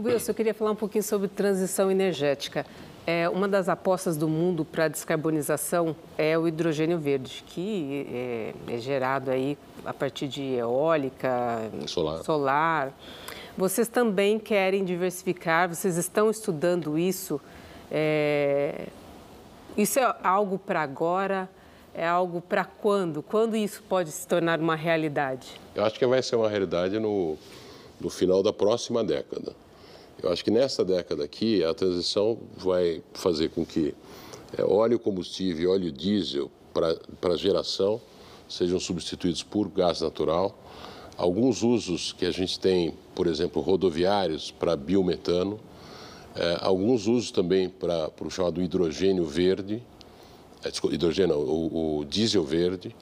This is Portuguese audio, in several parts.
Wilson, eu queria falar um pouquinho sobre transição energética. É, uma das apostas do mundo para a descarbonização é o hidrogênio verde, que é, é gerado aí a partir de eólica, solar. solar. Vocês também querem diversificar, vocês estão estudando isso. É... Isso é algo para agora? É algo para quando? Quando isso pode se tornar uma realidade? Eu acho que vai ser uma realidade no, no final da próxima década. Eu acho que nesta década aqui, a transição vai fazer com que é, óleo combustível e óleo diesel para geração sejam substituídos por gás natural. Alguns usos que a gente tem, por exemplo, rodoviários para biometano, é, alguns usos também para, o chamado hidrogênio verde, é, desculpa, hidrogênio, o, o, diesel verde,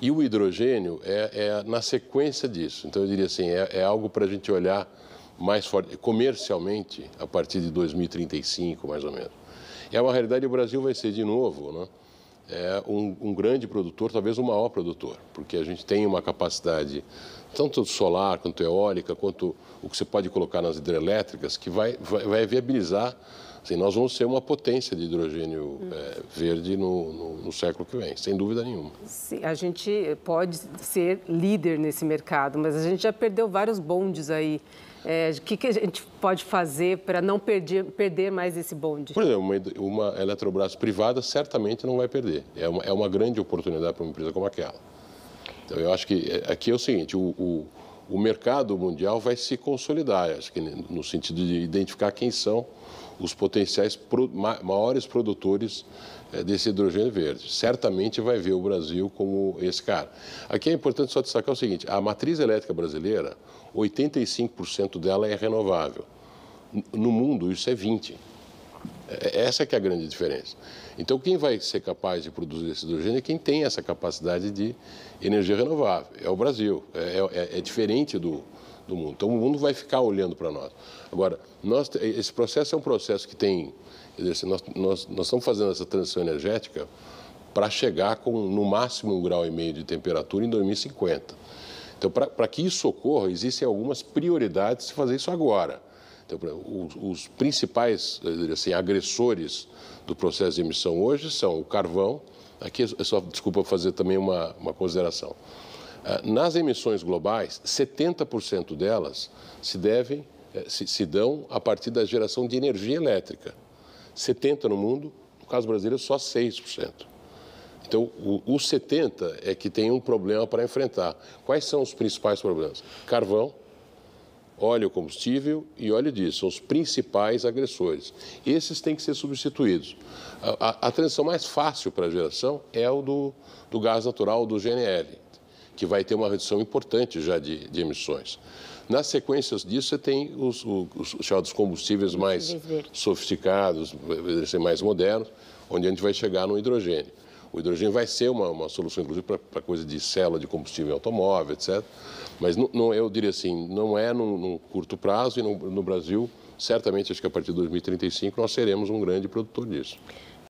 e o hidrogênio é, é, na sequência disso. Então, eu diria assim, é, é algo para a gente olhar mais forte, comercialmente, a partir de 2035, mais ou menos. É uma realidade, o Brasil vai ser de novo, né? É um, um, grande produtor, talvez o maior produtor, porque a gente tem uma capacidade tanto solar quanto eólica, quanto o que você pode colocar nas hidrelétricas, que vai, vai, vai viabilizar Assim, nós vamos ser uma potência de hidrogênio hum. é, verde no, no, no, século que vem, sem dúvida nenhuma. Sim, a gente pode ser líder nesse mercado, mas a gente já perdeu vários bondes aí. O é, que, que, a gente pode fazer para não perder, perder mais esse bonde? Por exemplo, uma, uma Eletrobras privada certamente não vai perder. É uma, é uma grande oportunidade para uma empresa como aquela. Então, eu acho que é, aqui é o seguinte: o, o o mercado mundial vai se consolidar, acho que no sentido de identificar quem são os potenciais maiores produtores eh, desse hidrogênio verde. Certamente vai ver o Brasil como esse cara. Aqui é importante só destacar o seguinte: a matriz elétrica brasileira, 85% dela é renovável. No mundo, isso é 20%. É, é, essa que é a grande diferença. Então, quem vai ser capaz de produzir esse hidrogênio é quem tem essa capacidade de energia renovável. É o Brasil, é, é, é, é diferente do, do mundo. Então, o mundo vai ficar olhando para nós. Agora, nós, esse processo é um processo que tem... Dizer, nós, nós, nós estamos fazendo essa transição energética para chegar com, no máximo, um grau e meio de temperatura em 2050. Então, para que isso ocorra, existem algumas prioridades de fazer isso agora os, os principais assim, agressores do processo de emissão hoje são o carvão. Aqui, só, desculpa fazer também uma, uma consideração. Ah, nas emissões globais, 70% delas se devem, eh, se, se dão a partir da geração de energia elétrica. 70% no mundo, no caso brasileiro, só 6%. Então, os 70 é que tem um problema para enfrentar. Quais são os principais problemas? Carvão, óleo combustível e óleo diesel, são os principais agressores. Esses têm que ser substituídos. A, a, a transição mais fácil para a geração é o do, do gás natural, do GNL, que vai ter uma redução importante já de, de emissões. Nas sequências disso, você tem os, os, os chamados combustíveis mais sofisticados, mais modernos, onde a gente vai chegar no hidrogênio. O hidrogênio vai ser uma, uma solução, inclusive, para coisa de célula de combustível em automóvel, etc. Mas não, não, eu diria assim, não é num, num curto prazo e no, no Brasil, certamente, acho que a partir de 2035, nós seremos um grande produtor disso.